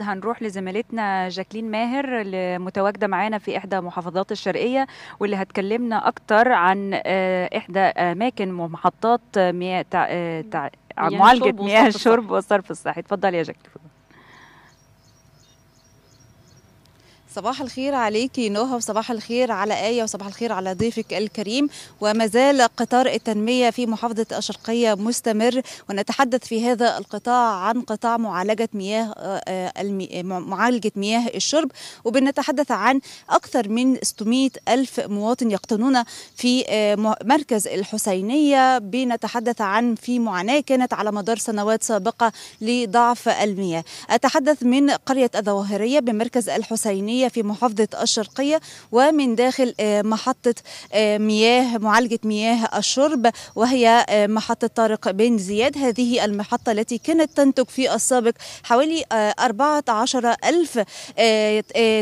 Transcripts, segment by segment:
هنروح لزميلتنا جاكلين ماهر اللي متواجده معانا في احدى محافظات الشرقيه واللي هتكلمنا اكتر عن آه، احدى اماكن ومحطات مياه تع... آه، تع... معالجه مياه الشرب والصرف الصحي اتفضل يا جاكلين صباح الخير عليكي نهى وصباح الخير على آية وصباح الخير على ضيفك الكريم وما زال قطار التنمية في محافظة الشرقية مستمر ونتحدث في هذا القطاع عن قطاع معالجة مياه آه، معالجة مياه الشرب وبنتحدث عن أكثر من 600 ألف مواطن يقطنون في آه، مركز الحسينية بنتحدث عن في معاناة كانت على مدار سنوات سابقة لضعف المياه أتحدث من قرية الظواهرية بمركز الحسينية الرئيسية في محافظة الشرقية ومن داخل آه، محطة آه، مياه معالجة مياه الشرب وهي آه، محطة طارق بن زياد هذه المحطة التي كانت تنتج في السابق حوالي 14 ألف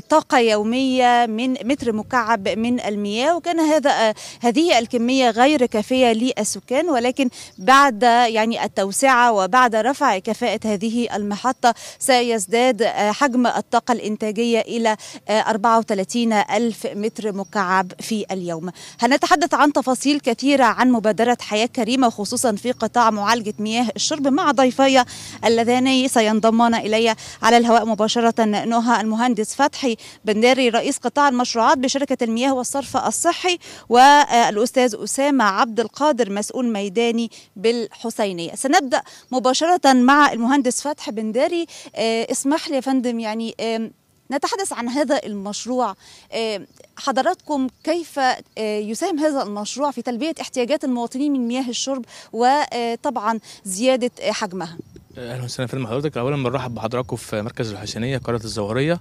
طاقة يومية من متر مكعب من المياه وكان هذا هذه الكمية غير كافية للسكان ولكن بعد يعني التوسعة وبعد رفع كفاءة هذه المحطة سيزداد حجم الطاقة الإنتاجية إلى 34 ألف متر مكعب في اليوم هنتحدث عن تفاصيل كثيرة عن مبادرة حياة كريمة خصوصا في قطاع معالجة مياه الشرب مع ضيفي اللذان سينضمان إلي على الهواء مباشرة نهى المهندس فتحي بنداري رئيس قطاع المشروعات بشركة المياه والصرف الصحي والأستاذ أسامة عبد القادر مسؤول ميداني بالحسينية سنبدأ مباشرة مع المهندس فتحي بنداري آه، اسمح لي يا فندم يعني نتحدث عن هذا المشروع آه، حضراتكم كيف آه، يساهم هذا المشروع في تلبية احتياجات المواطنين من مياه الشرب وطبعا آه، زيادة حجمها اهلا وسهلا في حضرتك اولا بنرحب بحضراتكم في مركز الحسينيه قريه الزهريه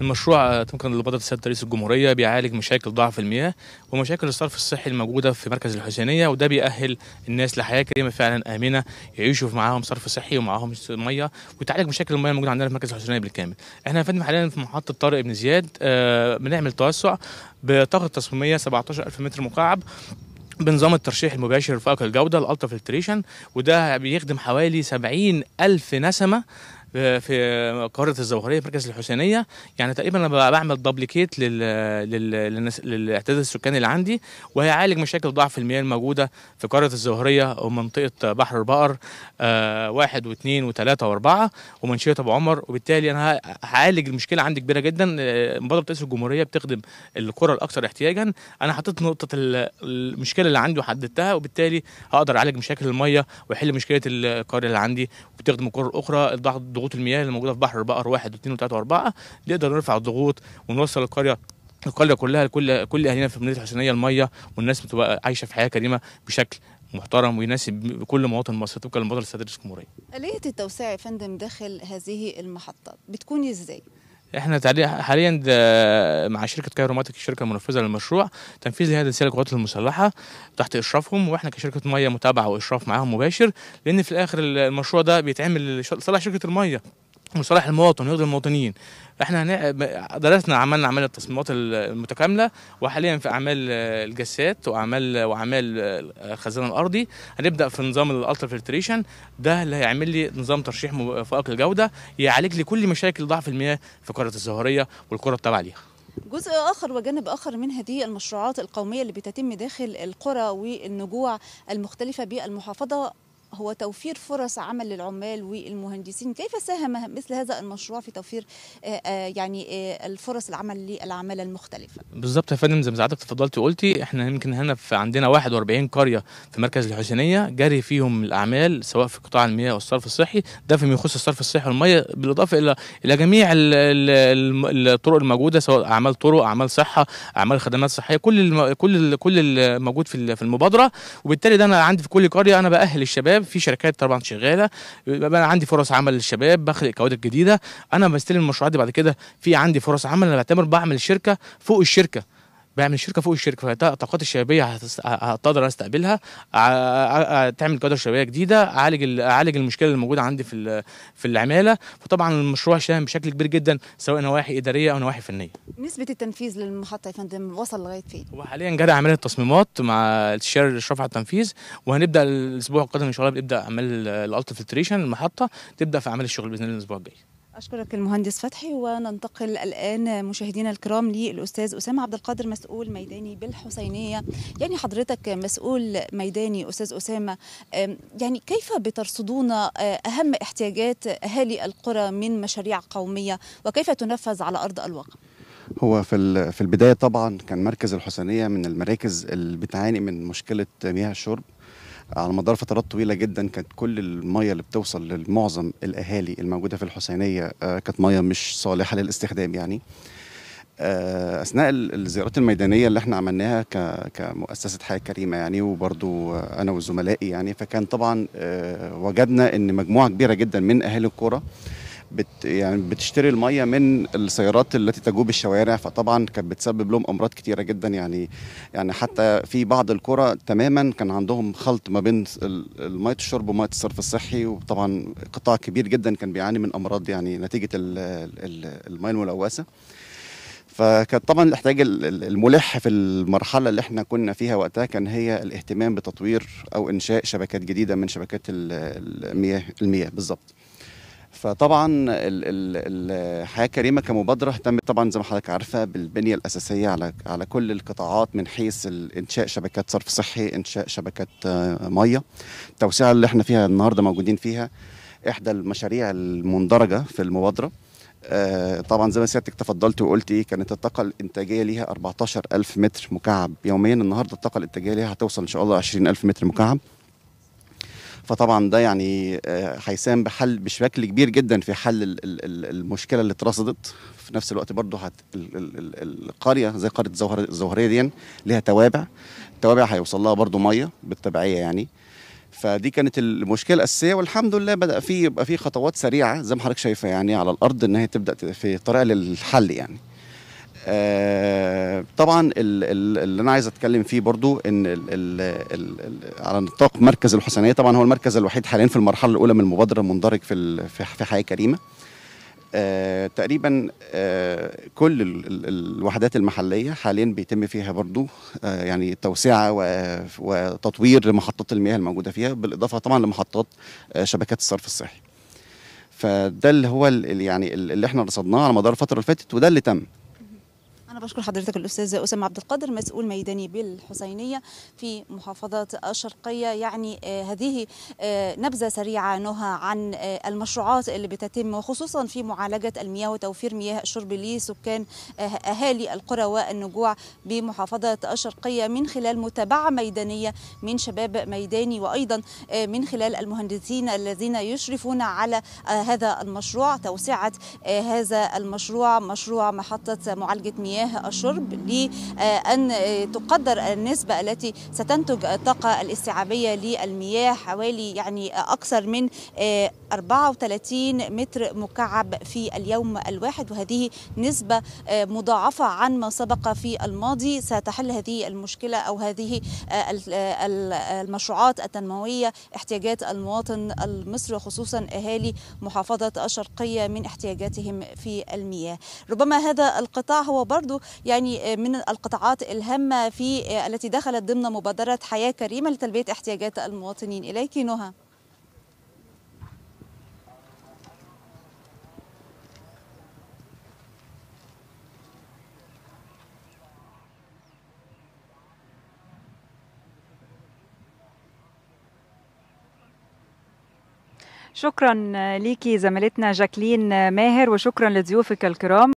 المشروع تمكن لبطل السيد رئيس الجمهوريه بيعالج مشاكل ضعف المياه ومشاكل الصرف الصحي الموجوده في مركز الحسينيه وده بيأهل الناس لحياه كريمه فعلا امنه يعيشوا معاهم صرف صحي ومعاهم ميه وتعالج مشاكل الميه الموجوده عندنا في مركز الحسينيه بالكامل احنا يا حاليا في محطه طارق بن زياد آه، بنعمل توسع بطاقه تصميميه 17000 متر مكعب بنظام الترشيح المباشر في اقل جوده الالترا فلتريشن وده بيخدم حوالي 70 الف نسمه في قاره الزوهريه في مركز الحسينيه يعني تقريبا انا بعمل دبليكيت للاعتداد السكاني اللي عندي وهيعالج مشاكل ضعف المياه الموجوده في قاره الزوهريه ومنطقه بحر البقر آه واحد واثنين وثلاثه واربعه ومنشيه ابو عمر وبالتالي انا هعالج المشكله عندي كبيره جدا آه، مبادره رئيس الجمهوريه بتخدم القرى الاكثر احتياجا انا حطيت نقطه المشكله اللي عندي وحددتها وبالتالي هقدر اعالج مشاكل الميه واحل مشكله القريه اللي عندي وبتخدم القرى الاخرى الضغط ضغوط المياه اللي موجوده في بحر بقر واحد واثنين وثلاثه واربعه نقدر نرفع الضغوط ونوصل القريه القريه كلها كل كل اهالينا في مدينه الحسينيه الميه والناس بتبقى عايشه في حياه كريمه بشكل محترم ويناسب كل مواطن مصر طبقا مواطن السادات الجمهوريه. آلية التوسعة يا فندم داخل هذه المحطات بتكون ازاي؟ احنا حاليا مع شركه كايروماتيك الشركه المنفذه للمشروع تنفيذ لهذه السياره القوات المسلحه تحت اشرافهم واحنا كشركه ميه متابعه واشراف معاهم مباشر لان في الاخر المشروع ده بيتعمل لصالح شركه الميه لصالح المواطن ويخدم المواطنين احنا درسنا عملنا عمل التصميمات المتكامله وحاليا في اعمال الجسات واعمال واعمال الخزان الارضي هنبدا في نظام الالترا فلتريشن ده اللي هيعمل لي نظام ترشيح فائق الجوده يعالج لي كل مشاكل ضعف المياه في قرية الزهريه والقرى التابعه ليها جزء آخر وجانب آخر من هذه المشروعات القومية اللي بتتم داخل القرى والنجوع المختلفة بالمحافظة هو توفير فرص عمل للعمال والمهندسين كيف ساهم مثل هذا المشروع في توفير آه، آه، يعني آه، الفرص العمل للعمالة المختلفة بالظبط يا فندم زي ما حضرتك تفضلت وقلتي احنا يمكن هنا في عندنا 41 قرية في مركز الحسينية جري فيهم الأعمال سواء في قطاع المياه والصرف الصحي ده فيما يخص الصرف الصحي والمياه بالإضافة إلى إلى جميع الطرق الموجودة سواء أعمال طرق أعمال صحة أعمال خدمات صحية كل كل كل الموجود في المبادرة وبالتالي ده أنا عندي في كل قرية أنا بأهل الشباب الشباب في شركات طبعا شغاله انا عندي فرص عمل للشباب بخلق كوادر جديده انا بستلم المشروعات دي بعد كده في عندي فرص عمل انا بعتبر بعمل شركه فوق الشركه بعمل شركه فوق الشركه فالطاقات الشبابيه هتقدر استقبلها تعمل كادر شبابيه جديده اعالج اعالج المشكله اللي موجوده عندي في في العماله فطبعا المشروع شاهم بشكل كبير جدا سواء نواحي اداريه او نواحي فنيه نسبه التنفيذ للمحطه يا فندم وصل لغايه فين هو حاليا جرى عمليه التصميمات مع استشاري الاشراف على التنفيذ وهنبدا الاسبوع القادم ان شاء الله بنبدا اعمال الالت فلتريشن المحطه تبدا في اعمال الشغل باذن الله الاسبوع الجاي أشكرك المهندس فتحي وننتقل الآن مشاهدينا الكرام للأستاذ أسامة عبد القادر مسؤول ميداني بالحسينية يعني حضرتك مسؤول ميداني أستاذ أسامة يعني كيف بترصدون آه، أهم احتياجات أهالي القرى من مشاريع قومية وكيف تنفذ على أرض الواقع؟ هو في في البدايه طبعا كان مركز الحسينيه من المراكز اللي بتعاني من مشكله مياه الشرب على مدار فترات طويله جدا كانت كل الميه اللي بتوصل لمعظم الاهالي الموجوده في الحسينيه آه، كانت ميه مش صالحه للاستخدام يعني آه، اثناء الزيارات الميدانيه اللي احنا عملناها كمؤسسه حياه كريمه يعني وبرضو انا وزملائي يعني فكان طبعا آه، وجدنا ان مجموعه كبيره جدا من اهالي الكره بت يعني بتشتري الميه من السيارات التي تجوب الشوارع فطبعا كانت بتسبب لهم امراض كتيره جدا يعني يعني حتى في بعض القرى تماما كان عندهم خلط ما بين ميه الشرب وميه الصرف الصحي وطبعا قطاع كبير جدا كان بيعاني من امراض يعني نتيجه الميه الملوثه فكان طبعا الاحتياج الملح في المرحله اللي احنا كنا فيها وقتها كان هي الاهتمام بتطوير او انشاء شبكات جديده من شبكات المياه المياه بالظبط فطبعا الحياه كريمه كمبادره اهتمت طبعا زي ما حضرتك عارفه بالبنيه الاساسيه على على كل القطاعات من حيث انشاء شبكات صرف صحي، انشاء شبكات آه، ميه، التوسعه اللي احنا فيها النهارده موجودين فيها احدى المشاريع المندرجه في المبادره آه، طبعا زي ما سيادتك تفضلت وقلتي إيه، كانت الطاقة الإنتاجية ليها 14000 متر مكعب يوميا النهاردة الطاقة الإنتاجية ليها هتوصل إن شاء الله 20000 متر مكعب فطبعا ده يعني آه، هيساهم بحل بشكل كبير جدا في حل المشكله اللي اترصدت في نفس الوقت برضه هت القريه زي قريه الزهريه دي يعني ليها توابع التوابع هيوصل لها برضه ميه بالتبعيه يعني فدي كانت المشكله الاساسيه والحمد لله بدا في يبقى في خطوات سريعه زي ما حضرتك شايفه يعني على الارض ان هي تبدا في طريقه للحل يعني آه طبعا اللي انا عايز اتكلم فيه برضو ان الـ الـ الـ على نطاق مركز الحسنيه طبعا هو المركز الوحيد حاليا في المرحله الاولى من المبادره مندرج في في حياه كريمه آه تقريبا آه كل الـ الـ الوحدات المحليه حاليا بيتم فيها برضو آه يعني توسعه وتطوير محطات المياه الموجوده فيها بالاضافه طبعا لمحطات آه شبكات الصرف الصحي فده اللي هو اللي يعني اللي احنا رصدناه على مدار الفتره اللي فاتت وده اللي تم بشكر حضرتك الاستاذ اسامه عبد القادر مسؤول ميداني بالحسينيه في محافظه الشرقيه يعني آه، هذه آه، نبذه سريعه نهى عن آه، المشروعات اللي بتتم وخصوصا في معالجه المياه وتوفير مياه الشرب لسكان اهالي القرى والنجوع بمحافظه الشرقيه من خلال متابعه ميدانيه من شباب ميداني وايضا من خلال المهندسين الذين يشرفون على هذا المشروع توسعه هذا المشروع مشروع محطه معالجه مياه مياه الشرب لأن تقدر النسبة التي ستنتج الطاقة الاستيعابية للمياه حوالي يعني أكثر من 34 متر مكعب في اليوم الواحد وهذه نسبة مضاعفة عن ما سبق في الماضي ستحل هذه المشكلة أو هذه المشروعات التنموية احتياجات المواطن المصري وخصوصا أهالي محافظة الشرقية من احتياجاتهم في المياه ربما هذا القطاع هو برضو يعني آه، من القطاعات الهامة في آه، التي دخلت ضمن مبادرة حياة كريمة لتلبية احتياجات المواطنين إليك نهى شكرا ليكي زميلتنا جاكلين ماهر وشكرا لضيوفك الكرام